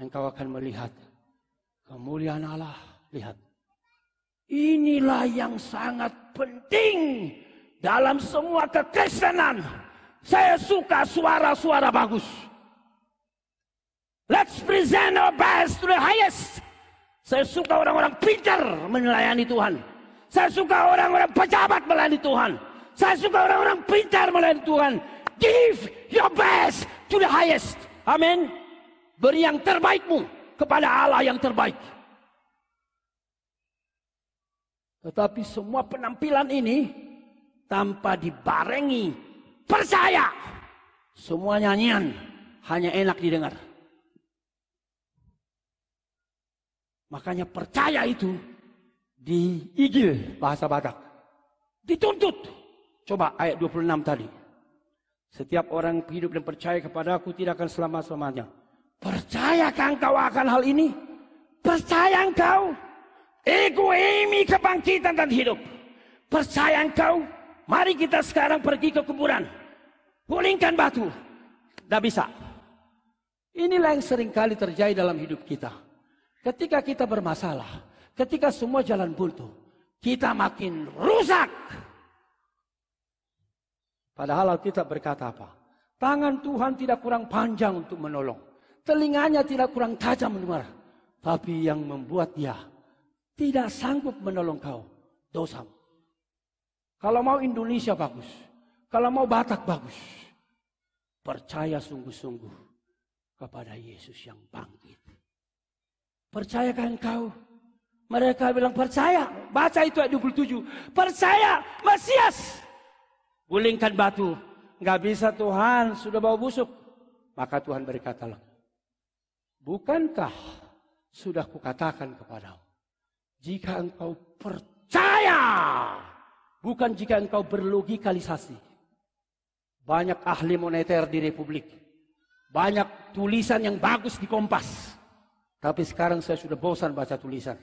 engkau akan melihat kemuliaan Allah. Lihat. Inilah yang sangat penting dalam semua kekristenan. Saya suka suara-suara bagus. Let's present our best to the highest. Saya suka orang-orang pintar melayani Tuhan. Saya suka orang-orang pejabat melayani Tuhan. Saya suka orang-orang pintar melayani Tuhan. Give your best to the highest. Amin. Beri yang terbaikmu kepada Allah yang terbaik. Tetapi semua penampilan ini tanpa dibarengi percaya. Semua nyanyian hanya enak didengar. Makanya percaya itu diigil bahasa Batak. Dituntut. Coba ayat 26 tadi. Setiap orang hidup dan percaya kepada aku tidak akan selamat selamanya Percayakah engkau akan hal ini? Percaya engkau? Ego ini kebangkitan dan hidup. Percaya engkau? Mari kita sekarang pergi ke kuburan. Pulingkan batu. Tidak bisa. Inilah yang seringkali terjadi dalam hidup kita. Ketika kita bermasalah. Ketika semua jalan buntu. Kita makin rusak. Padahal kita berkata apa? Tangan Tuhan tidak kurang panjang untuk menolong telinganya tidak kurang tajam mendengar. Tapi yang membuat dia tidak sanggup menolong kau. dosa. Kalau mau Indonesia bagus. Kalau mau Batak bagus. Percaya sungguh-sungguh kepada Yesus yang bangkit. Percayakan kau. Mereka bilang percaya. Baca itu ayat 27. Percaya Mesias. Gulingkan batu. Gak bisa Tuhan sudah bau busuk. Maka Tuhan berkata Bukankah sudah kukatakan kepadamu, jika engkau percaya, bukan jika engkau berlogikalisasi. Banyak ahli moneter di Republik, banyak tulisan yang bagus di Kompas. Tapi sekarang saya sudah bosan baca tulisan.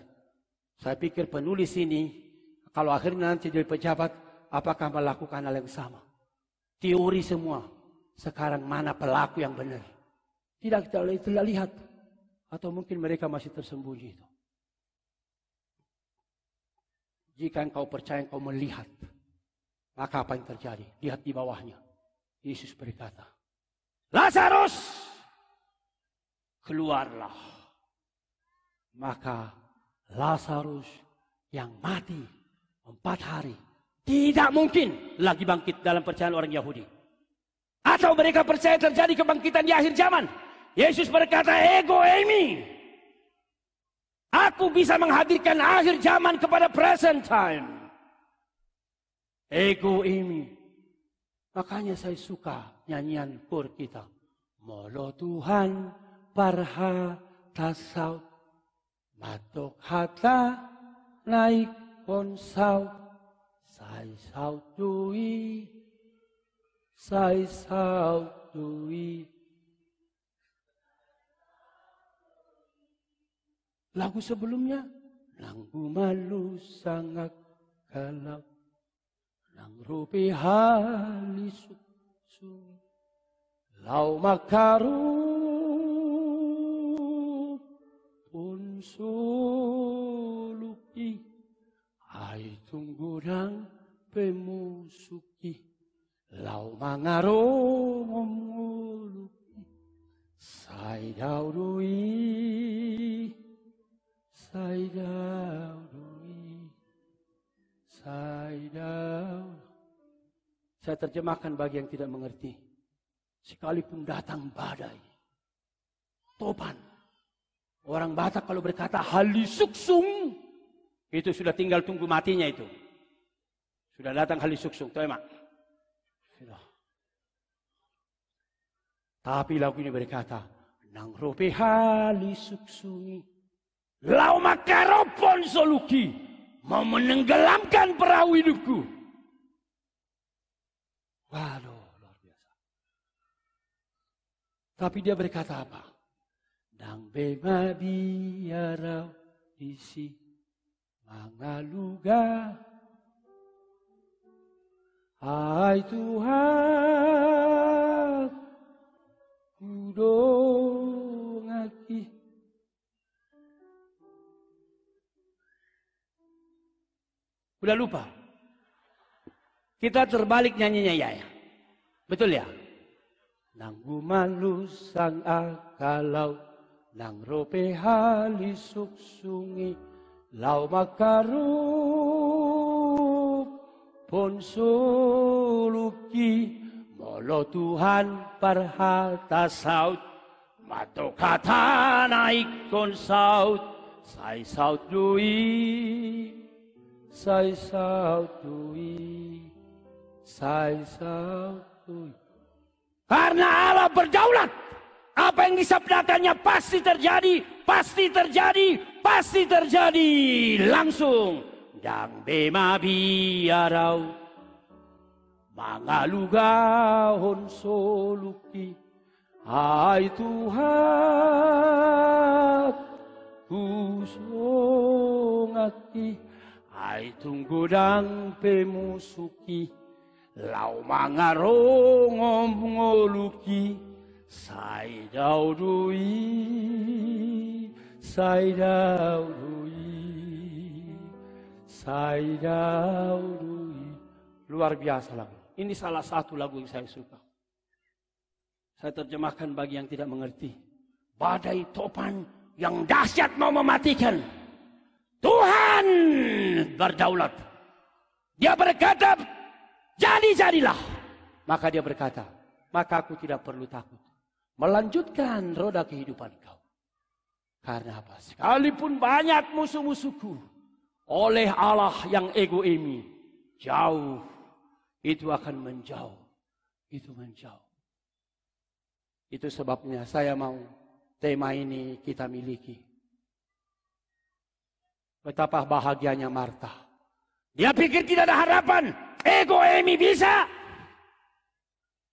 Saya pikir penulis ini, kalau akhirnya nanti jadi pejabat, apakah melakukan hal yang sama? Teori semua. Sekarang mana pelaku yang benar? Tidak kita, kita lihat. Atau mungkin mereka masih tersembunyi itu. Jika engkau percaya engkau melihat, maka apa yang terjadi? Lihat di bawahnya. Yesus berkata, Lazarus, keluarlah. Maka Lazarus yang mati empat hari tidak mungkin lagi bangkit dalam percayaan orang Yahudi. Atau mereka percaya terjadi kebangkitan di akhir zaman. Yesus berkata, ego Amy. Aku bisa menghadirkan akhir zaman kepada present time. Ego ini. Makanya saya suka nyanyian kur kita. Molo Tuhan parha tasau. Matok hata naik konsau. Sai sau tui. Sai sau tui. Lagu sebelumnya, langgu malu sangat galau, lang rupi halisu su, lau makaru pun suluki, hai tunggu dan pemusuki, lau mangaru ngulupi, sai daudui. Saya terjemahkan bagi yang tidak mengerti. Sekalipun datang badai. Topan. Orang Batak kalau berkata suksung. Itu sudah tinggal tunggu matinya itu. Sudah datang halisuksum, Itu emang. Tapi lagu ini berkata. Nang hali suksung. Lauma karopon soluki. Mau menenggelamkan perahu hidupku. Waduh, luar biasa. Tapi dia berkata apa? Nang bema biarau isi mangaluga. Hai Tuhan, kudongaki. Udah lupa. Kita terbalik nyanyinya ya. ya. Betul ya? Nang malu sang akalau nang rope halisuk sungi lau makarup pon suluki molo Tuhan parhata saut mato kata naik kon saut sai saut duit sai sao tui, sai sao tui. Karena Allah berdaulat, apa yang disabdakannya pasti terjadi, pasti terjadi, pasti terjadi. Langsung, dang bema biarau, mangalugahon soluki. Hai Tuhan, ku songaki tunggu tunggudang pemusuki Lau mangarongom ngoluki Sai daudui Sai daudui Sai daudui Luar biasa lagu Ini salah satu lagu yang saya suka Saya terjemahkan bagi yang tidak mengerti Badai topan yang dahsyat mau mematikan Tuhan akan berdaulat. Dia berkata, jadi-jadilah. Maka dia berkata, maka aku tidak perlu takut. Melanjutkan roda kehidupan kau. Karena apa? Sekalipun banyak musuh-musuhku oleh Allah yang ego ini jauh itu akan menjauh. Itu menjauh. Itu sebabnya saya mau tema ini kita miliki. Betapa bahagianya Marta. Dia pikir tidak ada harapan. Ego Emi bisa.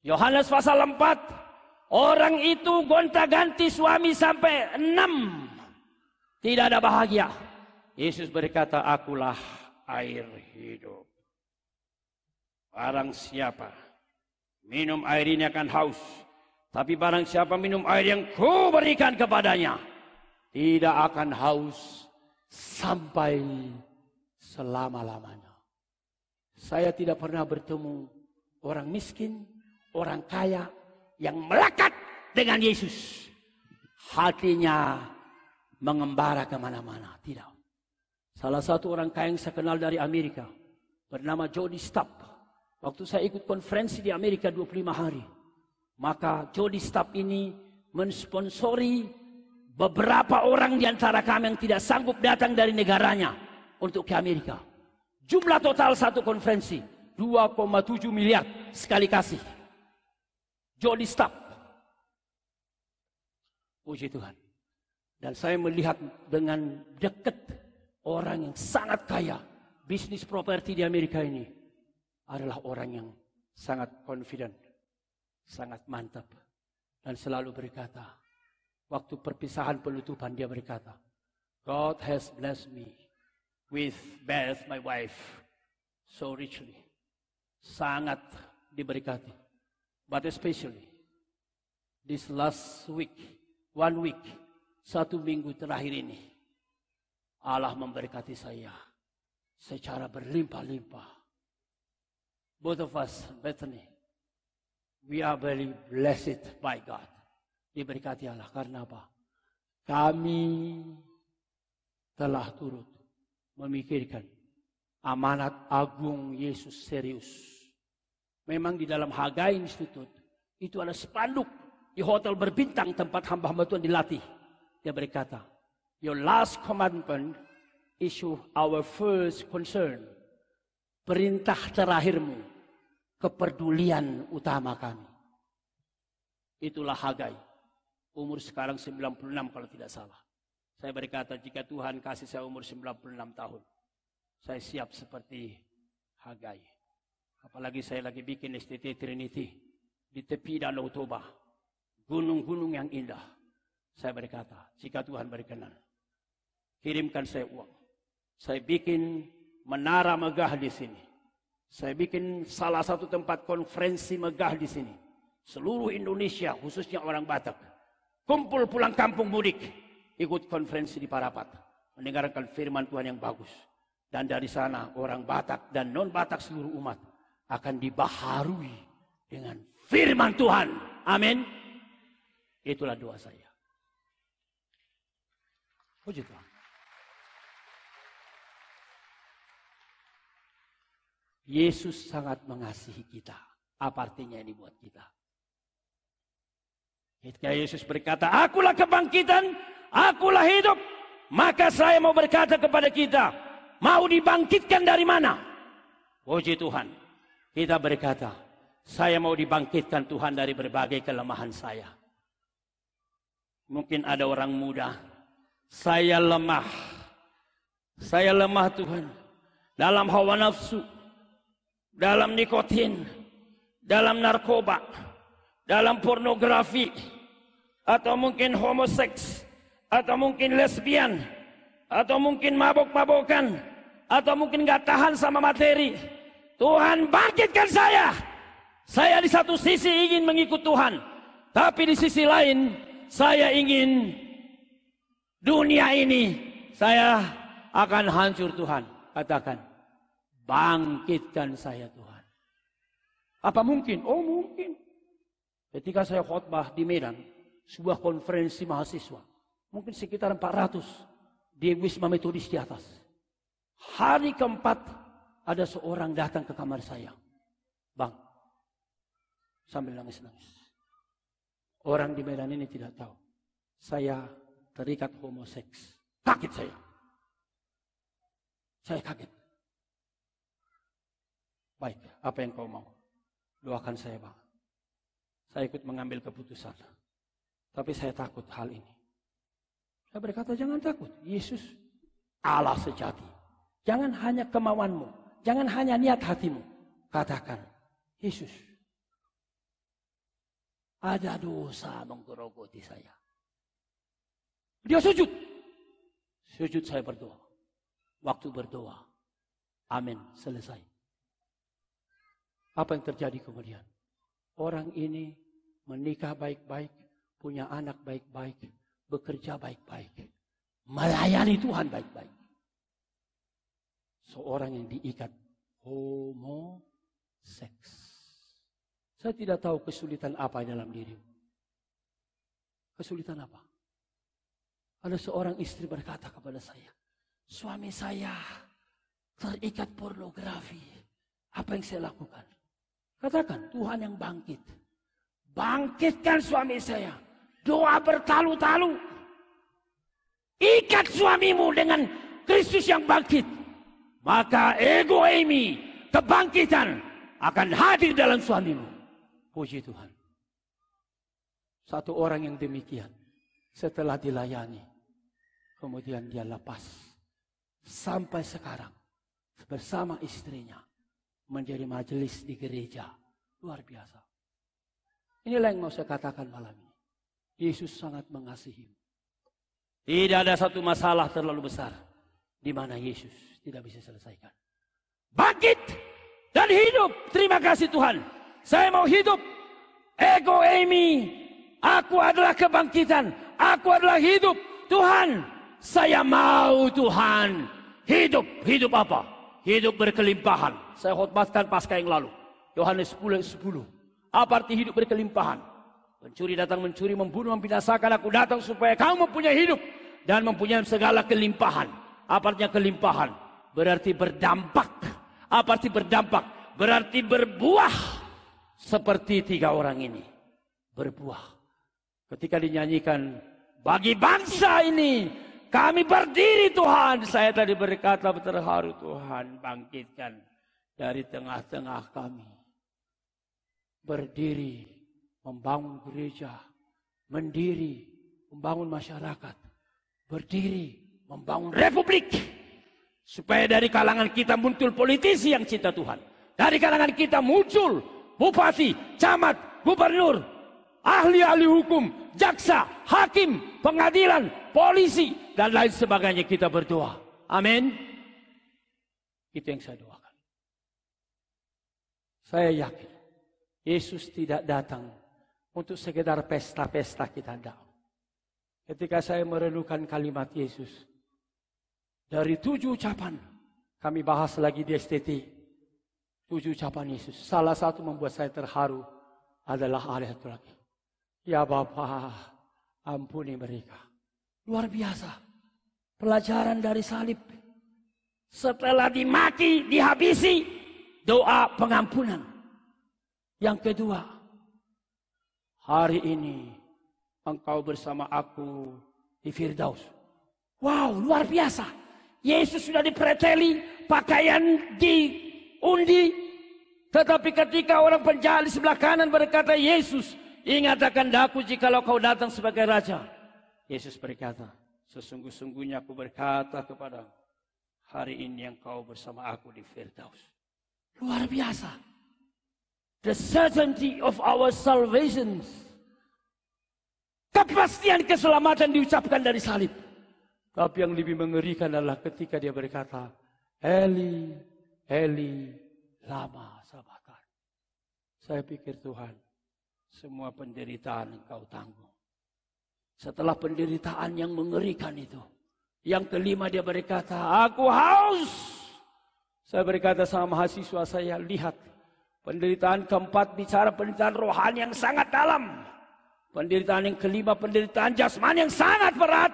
Yohanes pasal 4. Orang itu gonta-ganti suami sampai enam. Tidak ada bahagia. Yesus berkata, akulah air hidup. Barang siapa minum air ini akan haus. Tapi barang siapa minum air yang ku berikan kepadanya. Tidak akan haus sampai selama-lamanya. Saya tidak pernah bertemu orang miskin, orang kaya yang melekat dengan Yesus. Hatinya mengembara kemana-mana. Tidak. Salah satu orang kaya yang saya kenal dari Amerika. Bernama Jody Stapp. Waktu saya ikut konferensi di Amerika 25 hari. Maka Jody Stapp ini mensponsori Beberapa orang di antara kami yang tidak sanggup datang dari negaranya untuk ke Amerika. Jumlah total satu konferensi 2,7 miliar sekali kasih. Jody Stapp, Puji Tuhan. Dan saya melihat dengan dekat orang yang sangat kaya. Bisnis properti di Amerika ini adalah orang yang sangat confident. Sangat mantap. Dan selalu berkata, Waktu perpisahan penutupan dia berkata, God has blessed me with Beth, my wife, so richly. Sangat diberkati. But especially, this last week, one week, satu minggu terakhir ini, Allah memberkati saya secara berlimpah-limpah. Both of us, Bethany, we are very blessed by God. Diberkati Allah. Karena apa? Kami telah turut memikirkan amanat agung Yesus serius. Memang di dalam Hagai Institute itu ada spanduk di hotel berbintang tempat hamba-hamba Tuhan dilatih. Dia berkata, Your last commandment is our first concern. Perintah terakhirmu, kepedulian utama kami. Itulah Hagai. Umur sekarang 96 kalau tidak salah. Saya berkata, jika Tuhan kasih saya umur 96 tahun, saya siap seperti Hagai. Apalagi saya lagi bikin STT Trinity di tepi Danau Toba. Gunung-gunung yang indah. Saya berkata, jika Tuhan berkenan, kirimkan saya uang. Saya bikin menara megah di sini. Saya bikin salah satu tempat konferensi megah di sini. Seluruh Indonesia, khususnya orang Batak, Kumpul pulang kampung mudik. Ikut konferensi di Parapat. Mendengarkan firman Tuhan yang bagus. Dan dari sana orang Batak dan non-Batak seluruh umat akan dibaharui dengan firman Tuhan. Amin. Itulah doa saya. Puji Tuhan. Yesus sangat mengasihi kita. Apa artinya ini buat kita? Ketika Yesus berkata, akulah kebangkitan, akulah hidup. Maka saya mau berkata kepada kita, mau dibangkitkan dari mana? Puji Tuhan. Kita berkata, saya mau dibangkitkan Tuhan dari berbagai kelemahan saya. Mungkin ada orang muda, saya lemah. Saya lemah Tuhan. Dalam hawa nafsu, dalam nikotin, dalam narkoba, dalam pornografi, atau mungkin homoseks atau mungkin lesbian atau mungkin mabok-mabokan atau mungkin gak tahan sama materi Tuhan bangkitkan saya saya di satu sisi ingin mengikut Tuhan tapi di sisi lain saya ingin dunia ini saya akan hancur Tuhan katakan bangkitkan saya Tuhan apa mungkin oh mungkin ketika saya khotbah di Medan sebuah konferensi mahasiswa. Mungkin sekitar 400 di Wisma Metodis di atas. Hari keempat ada seorang datang ke kamar saya. Bang, sambil nangis-nangis. Orang di Medan ini tidak tahu. Saya terikat homoseks. Kaget saya. Saya kaget. Baik, apa yang kau mau? Doakan saya bang. Saya ikut mengambil keputusan. Tapi saya takut hal ini. Saya berkata, jangan takut. Yesus Allah sejati. Jangan hanya kemauanmu. Jangan hanya niat hatimu. Katakan, Yesus. Ada dosa menggerogoti saya. Dia sujud. Sujud saya berdoa. Waktu berdoa. Amin. Selesai. Apa yang terjadi kemudian? Orang ini menikah baik-baik punya anak baik-baik, bekerja baik-baik, melayani Tuhan baik-baik. Seorang yang diikat homoseks. Saya tidak tahu kesulitan apa dalam dirimu. Kesulitan apa? Ada seorang istri berkata kepada saya, suami saya terikat pornografi. Apa yang saya lakukan? Katakan, Tuhan yang bangkit. Bangkitkan suami saya doa bertalu-talu. Ikat suamimu dengan Kristus yang bangkit. Maka ego Amy, kebangkitan akan hadir dalam suamimu. Puji Tuhan. Satu orang yang demikian setelah dilayani. Kemudian dia lepas. Sampai sekarang bersama istrinya menjadi majelis di gereja. Luar biasa. Inilah yang mau saya katakan malam ini. Yesus sangat mengasihi. Tidak ada satu masalah terlalu besar di mana Yesus tidak bisa selesaikan. Bangkit dan hidup. Terima kasih Tuhan. Saya mau hidup. Ego Amy, aku adalah kebangkitan. Aku adalah hidup. Tuhan, saya mau Tuhan. Hidup, hidup apa? Hidup berkelimpahan. Saya khotbahkan pasca yang lalu. Yohanes 10 10. Apa arti hidup berkelimpahan? Pencuri datang mencuri, membunuh, membinasakan. Aku datang supaya kamu mempunyai hidup. Dan mempunyai segala kelimpahan. Apa artinya kelimpahan? Berarti berdampak. Apa arti berdampak? Berarti berbuah. Seperti tiga orang ini. Berbuah. Ketika dinyanyikan. Bagi bangsa ini. Kami berdiri Tuhan. Saya tadi berkata terharu Tuhan. Bangkitkan dari tengah-tengah kami. Berdiri membangun gereja, mendiri, membangun masyarakat, berdiri, membangun republik. Supaya dari kalangan kita muncul politisi yang cinta Tuhan. Dari kalangan kita muncul bupati, camat, gubernur, ahli-ahli hukum, jaksa, hakim, pengadilan, polisi, dan lain sebagainya kita berdoa. Amin. Itu yang saya doakan. Saya yakin Yesus tidak datang untuk sekedar pesta-pesta kita tidak. Ketika saya merenungkan kalimat Yesus, dari tujuh ucapan, kami bahas lagi di STT, tujuh ucapan Yesus. Salah satu membuat saya terharu adalah ada satu lagi. Ya Bapa, ampuni mereka. Luar biasa. Pelajaran dari salib. Setelah dimaki, dihabisi, doa pengampunan. Yang kedua, hari ini engkau bersama aku di Firdaus. Wow, luar biasa. Yesus sudah dipreteli, pakaian diundi. Tetapi ketika orang penjahat di sebelah kanan berkata, Yesus, ingat akan daku jikalau kau datang sebagai raja. Yesus berkata, sesungguh-sungguhnya aku berkata kepada hari ini engkau bersama aku di Firdaus. Luar biasa. The certainty of our salvation. Kepastian keselamatan diucapkan dari salib. Tapi yang lebih mengerikan adalah ketika dia berkata, Eli, Eli, lama sabakan. Saya pikir Tuhan, semua penderitaan kau tanggung. Setelah penderitaan yang mengerikan itu. Yang kelima dia berkata, aku haus. Saya berkata sama mahasiswa saya, lihat Penderitaan keempat bicara penderitaan rohani yang sangat dalam. Penderitaan yang kelima penderitaan jasmani yang sangat berat.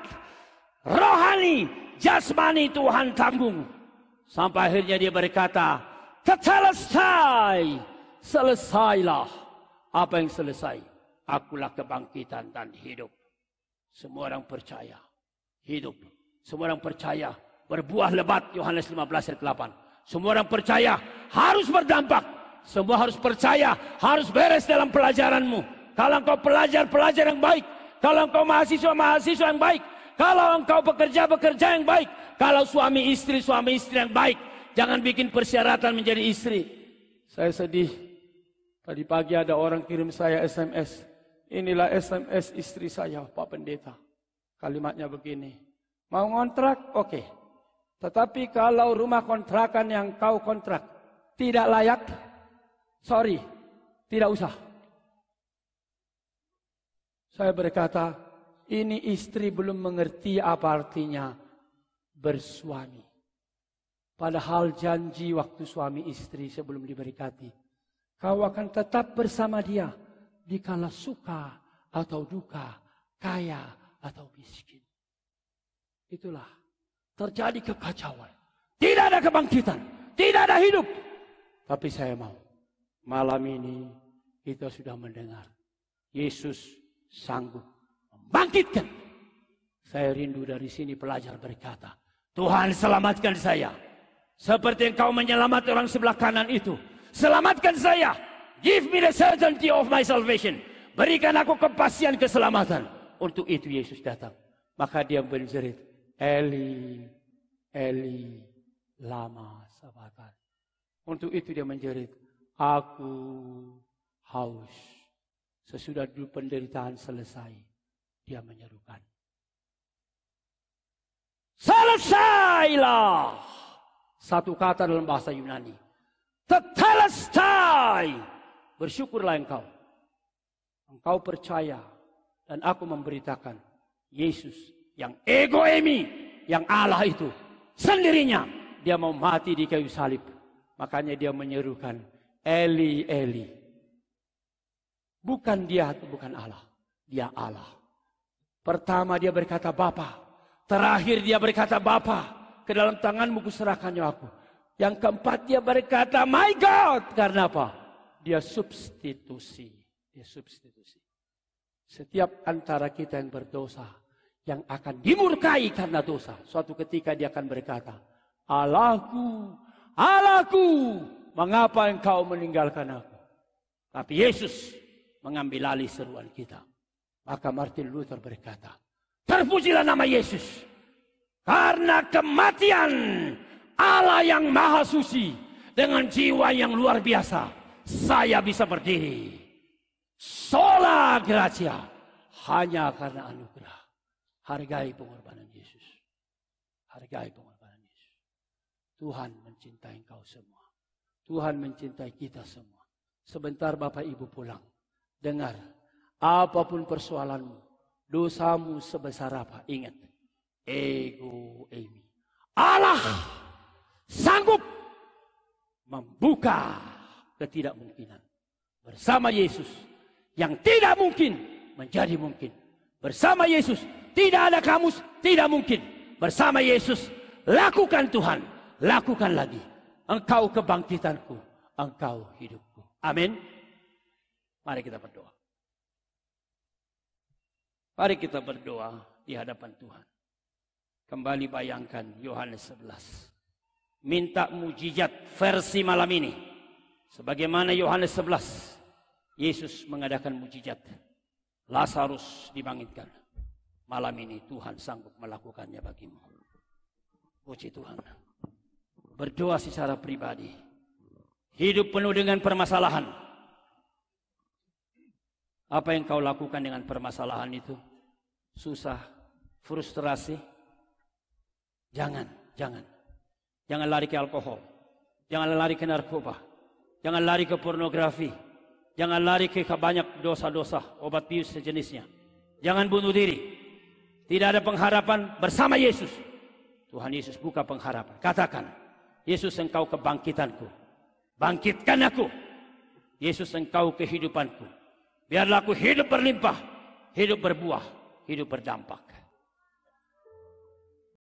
Rohani, jasmani Tuhan tanggung. Sampai akhirnya dia berkata, selesai, selesailah. Apa yang selesai? Akulah kebangkitan dan hidup. Semua orang percaya. Hidup. Semua orang percaya. Berbuah lebat Yohanes 15 ayat 8. Semua orang percaya harus berdampak semua harus percaya, harus beres dalam pelajaranmu. Kalau engkau pelajar-pelajar yang baik, kalau engkau mahasiswa-mahasiswa yang baik, kalau engkau pekerja-pekerja yang baik, kalau suami istri-suami istri yang baik, jangan bikin persyaratan menjadi istri. Saya sedih. Tadi pagi ada orang kirim saya SMS. Inilah SMS istri saya, Pak Pendeta. Kalimatnya begini. Mau ngontrak? Oke. Okay. Tetapi kalau rumah kontrakan yang kau kontrak tidak layak, sorry, tidak usah. Saya berkata, ini istri belum mengerti apa artinya bersuami. Padahal janji waktu suami istri sebelum diberkati. Kau akan tetap bersama dia. Dikala suka atau duka. Kaya atau miskin. Itulah. Terjadi kekacauan. Tidak ada kebangkitan. Tidak ada hidup. Tapi saya mau malam ini kita sudah mendengar Yesus sanggup membangkitkan. Saya rindu dari sini pelajar berkata, Tuhan selamatkan saya. Seperti engkau menyelamat orang sebelah kanan itu. Selamatkan saya. Give me the certainty of my salvation. Berikan aku kepastian keselamatan. Untuk itu Yesus datang. Maka dia menjerit, Eli, Eli, lama sabatan. Untuk itu dia menjerit, aku haus. Sesudah dulu penderitaan selesai, dia menyerukan. Selesailah. Satu kata dalam bahasa Yunani. Tetelestai. Bersyukurlah engkau. Engkau percaya. Dan aku memberitakan. Yesus yang egoemi, Yang Allah itu. Sendirinya. Dia mau mati di kayu salib. Makanya dia menyerukan Eli, Eli. Bukan dia atau bukan Allah. Dia Allah. Pertama dia berkata Bapa. Terakhir dia berkata Bapa. Ke dalam tanganmu kuserahkan nyawa aku. Yang keempat dia berkata My God. Karena apa? Dia substitusi. Dia substitusi. Setiap antara kita yang berdosa. Yang akan dimurkai karena dosa. Suatu ketika dia akan berkata. Allahku. Allahku mengapa engkau meninggalkan aku? Tapi Yesus mengambil alih seruan kita. Maka Martin Luther berkata, terpujilah nama Yesus. Karena kematian Allah yang maha suci dengan jiwa yang luar biasa, saya bisa berdiri. Sola gracia hanya karena anugerah. Hargai pengorbanan Yesus. Hargai pengorbanan Yesus. Tuhan mencintai engkau semua. Tuhan mencintai kita semua. Sebentar Bapak Ibu pulang. Dengar, apapun persoalanmu, dosamu sebesar apa, ingat. Ego ini. Allah sanggup membuka ketidakmungkinan. Bersama Yesus, yang tidak mungkin menjadi mungkin. Bersama Yesus, tidak ada kamus, tidak mungkin. Bersama Yesus, lakukan Tuhan, lakukan lagi. Engkau kebangkitanku. Engkau hidupku. Amin. Mari kita berdoa. Mari kita berdoa di hadapan Tuhan. Kembali bayangkan Yohanes 11. Minta mujizat versi malam ini. Sebagaimana Yohanes 11. Yesus mengadakan mujizat. Lazarus dibangkitkan. Malam ini Tuhan sanggup melakukannya bagimu. Puji Tuhan berdoa secara pribadi. Hidup penuh dengan permasalahan. Apa yang kau lakukan dengan permasalahan itu? Susah, frustrasi. Jangan, jangan. Jangan lari ke alkohol. Jangan lari ke narkoba. Jangan lari ke pornografi. Jangan lari ke banyak dosa-dosa, obat bius sejenisnya. Jangan bunuh diri. Tidak ada pengharapan bersama Yesus. Tuhan Yesus buka pengharapan. Katakan, Yesus engkau kebangkitanku. Bangkitkan aku. Yesus engkau kehidupanku. Biarlah aku hidup berlimpah, hidup berbuah, hidup berdampak.